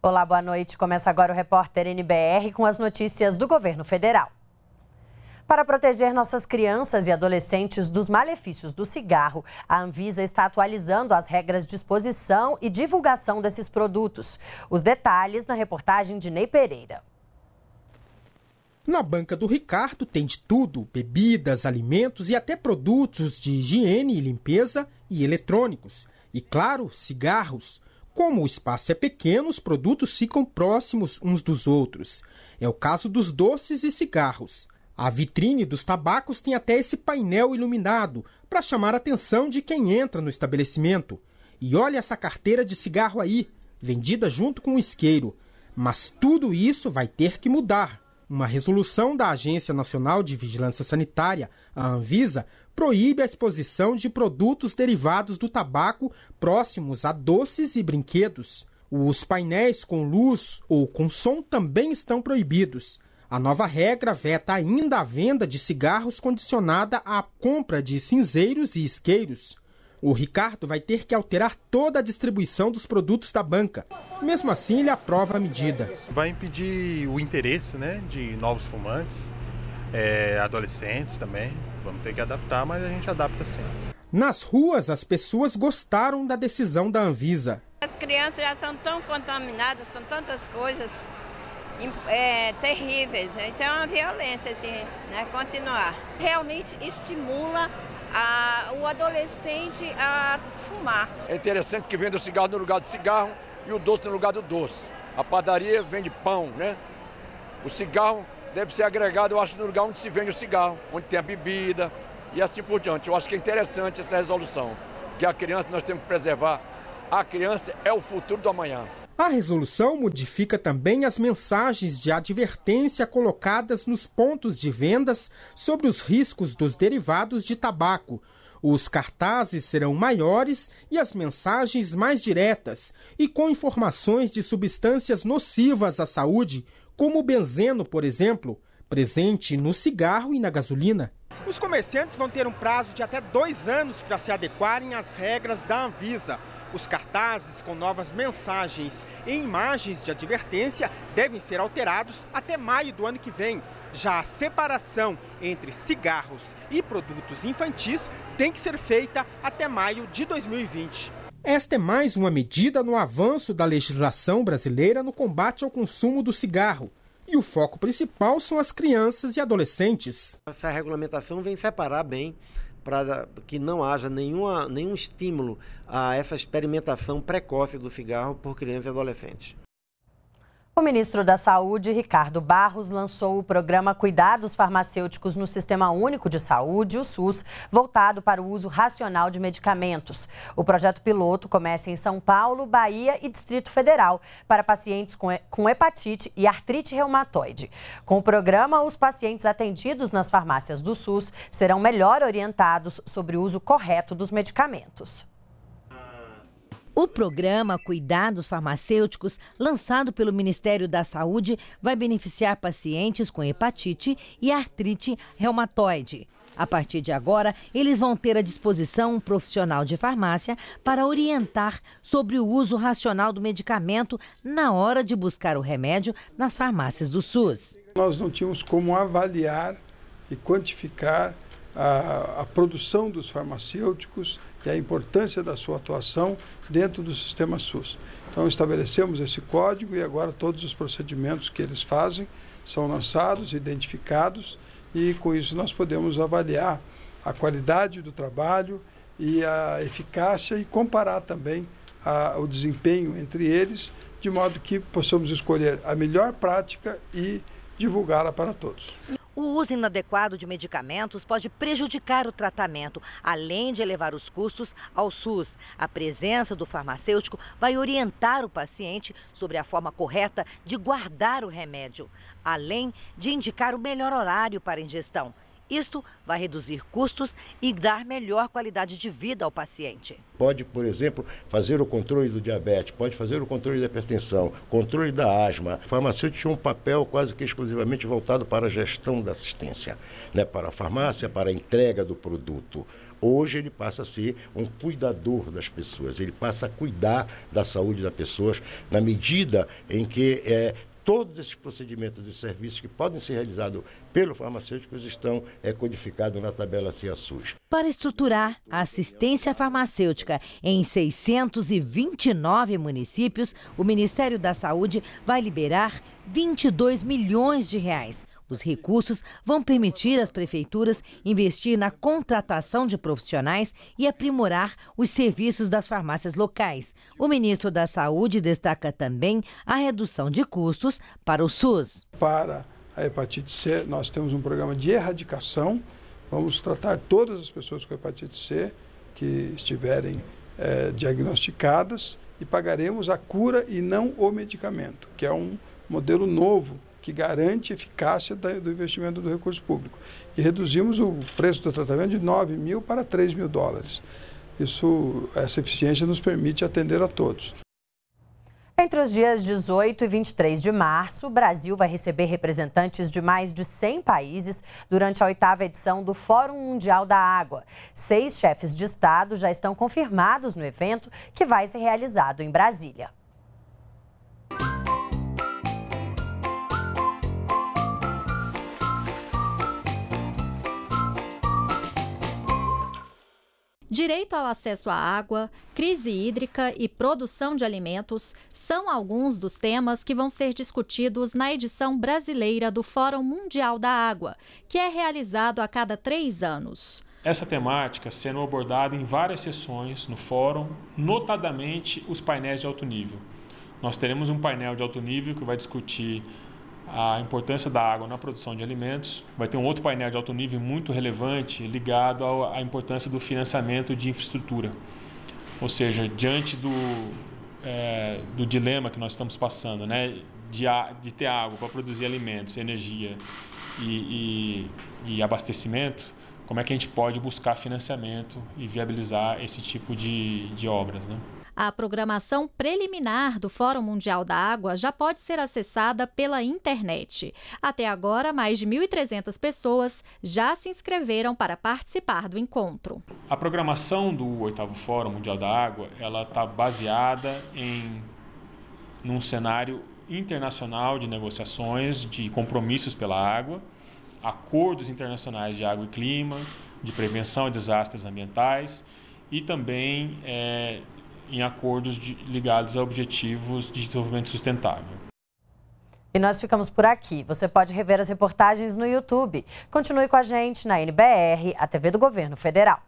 Olá, boa noite. Começa agora o repórter NBR com as notícias do governo federal. Para proteger nossas crianças e adolescentes dos malefícios do cigarro, a Anvisa está atualizando as regras de exposição e divulgação desses produtos. Os detalhes na reportagem de Ney Pereira. Na banca do Ricardo tem de tudo: bebidas, alimentos e até produtos de higiene e limpeza e eletrônicos. E claro, cigarros. Como o espaço é pequeno, os produtos ficam próximos uns dos outros. É o caso dos doces e cigarros. A vitrine dos tabacos tem até esse painel iluminado para chamar a atenção de quem entra no estabelecimento. E olha essa carteira de cigarro aí, vendida junto com o isqueiro. Mas tudo isso vai ter que mudar uma resolução da Agência Nacional de Vigilância Sanitária, a Anvisa, proíbe a exposição de produtos derivados do tabaco próximos a doces e brinquedos. Os painéis com luz ou com som também estão proibidos. A nova regra veta ainda a venda de cigarros condicionada à compra de cinzeiros e isqueiros. O Ricardo vai ter que alterar toda a distribuição dos produtos da banca. Mesmo assim, ele aprova a medida. Vai impedir o interesse né, de novos fumantes, é, adolescentes também. Vamos ter que adaptar, mas a gente adapta sim. Nas ruas, as pessoas gostaram da decisão da Anvisa. As crianças já estão tão contaminadas com tantas coisas é, terríveis. Isso é uma violência, assim, né, continuar. Realmente estimula a, o adolescente a fumar. É interessante que vende o cigarro no lugar do cigarro e o doce no lugar do doce. A padaria vende pão, né? O cigarro deve ser agregado, eu acho, no lugar onde se vende o cigarro, onde tem a bebida e assim por diante. Eu acho que é interessante essa resolução, que a criança nós temos que preservar. A criança é o futuro do amanhã. A resolução modifica também as mensagens de advertência colocadas nos pontos de vendas sobre os riscos dos derivados de tabaco. Os cartazes serão maiores e as mensagens mais diretas e com informações de substâncias nocivas à saúde, como o benzeno, por exemplo, presente no cigarro e na gasolina. Os comerciantes vão ter um prazo de até dois anos para se adequarem às regras da Anvisa. Os cartazes com novas mensagens e imagens de advertência devem ser alterados até maio do ano que vem. Já a separação entre cigarros e produtos infantis tem que ser feita até maio de 2020. Esta é mais uma medida no avanço da legislação brasileira no combate ao consumo do cigarro e o foco principal são as crianças e adolescentes. Essa regulamentação vem separar bem para que não haja nenhuma, nenhum estímulo a essa experimentação precoce do cigarro por crianças e adolescentes. O ministro da Saúde, Ricardo Barros, lançou o programa Cuidados Farmacêuticos no Sistema Único de Saúde, o SUS, voltado para o uso racional de medicamentos. O projeto piloto começa em São Paulo, Bahia e Distrito Federal, para pacientes com, com hepatite e artrite reumatoide. Com o programa, os pacientes atendidos nas farmácias do SUS serão melhor orientados sobre o uso correto dos medicamentos. O programa Cuidados Farmacêuticos, lançado pelo Ministério da Saúde, vai beneficiar pacientes com hepatite e artrite reumatoide. A partir de agora, eles vão ter à disposição um profissional de farmácia para orientar sobre o uso racional do medicamento na hora de buscar o remédio nas farmácias do SUS. Nós não tínhamos como avaliar e quantificar a, a produção dos farmacêuticos e é a importância da sua atuação dentro do sistema SUS. Então, estabelecemos esse código e agora todos os procedimentos que eles fazem são lançados, identificados, e com isso nós podemos avaliar a qualidade do trabalho e a eficácia e comparar também a, o desempenho entre eles, de modo que possamos escolher a melhor prática e divulgá-la para todos. O uso inadequado de medicamentos pode prejudicar o tratamento, além de elevar os custos ao SUS. A presença do farmacêutico vai orientar o paciente sobre a forma correta de guardar o remédio, além de indicar o melhor horário para ingestão. Isto vai reduzir custos e dar melhor qualidade de vida ao paciente. Pode, por exemplo, fazer o controle do diabetes, pode fazer o controle da hipertensão, controle da asma. O farmacêutico tinha um papel quase que exclusivamente voltado para a gestão da assistência, né? para a farmácia, para a entrega do produto. Hoje ele passa a ser um cuidador das pessoas, ele passa a cuidar da saúde das pessoas na medida em que é, todos esses procedimentos e serviços que podem ser realizados pelo farmacêutico estão é, codificados na tabela CIA-SUS. Para estruturar a assistência farmacêutica em 629 municípios, o Ministério da Saúde vai liberar 22 milhões de reais os recursos vão permitir às prefeituras investir na contratação de profissionais e aprimorar os serviços das farmácias locais. O ministro da Saúde destaca também a redução de custos para o SUS. Para a hepatite C, nós temos um programa de erradicação. Vamos tratar todas as pessoas com hepatite C que estiverem é, diagnosticadas e pagaremos a cura e não o medicamento, que é um modelo novo que garante a eficácia do investimento do recurso público. E reduzimos o preço do tratamento de 9 mil para 3 mil dólares. Isso, essa eficiência nos permite atender a todos. Entre os dias 18 e 23 de março, o Brasil vai receber representantes de mais de 100 países durante a oitava edição do Fórum Mundial da Água. Seis chefes de Estado já estão confirmados no evento, que vai ser realizado em Brasília. Direito ao acesso à água, crise hídrica e produção de alimentos são alguns dos temas que vão ser discutidos na edição brasileira do Fórum Mundial da Água, que é realizado a cada três anos. Essa temática sendo abordada em várias sessões no fórum, notadamente os painéis de alto nível. Nós teremos um painel de alto nível que vai discutir a importância da água na produção de alimentos. Vai ter um outro painel de alto nível muito relevante ligado à importância do financiamento de infraestrutura. Ou seja, diante do, é, do dilema que nós estamos passando, né? de, de ter água para produzir alimentos, energia e, e, e abastecimento, como é que a gente pode buscar financiamento e viabilizar esse tipo de, de obras. Né? A programação preliminar do Fórum Mundial da Água já pode ser acessada pela internet. Até agora, mais de 1.300 pessoas já se inscreveram para participar do encontro. A programação do oitavo Fórum Mundial da Água, ela está baseada em num cenário internacional de negociações, de compromissos pela água, acordos internacionais de água e clima, de prevenção a desastres ambientais e também é, em acordos de, ligados a objetivos de desenvolvimento sustentável. E nós ficamos por aqui. Você pode rever as reportagens no YouTube. Continue com a gente na NBR, a TV do Governo Federal.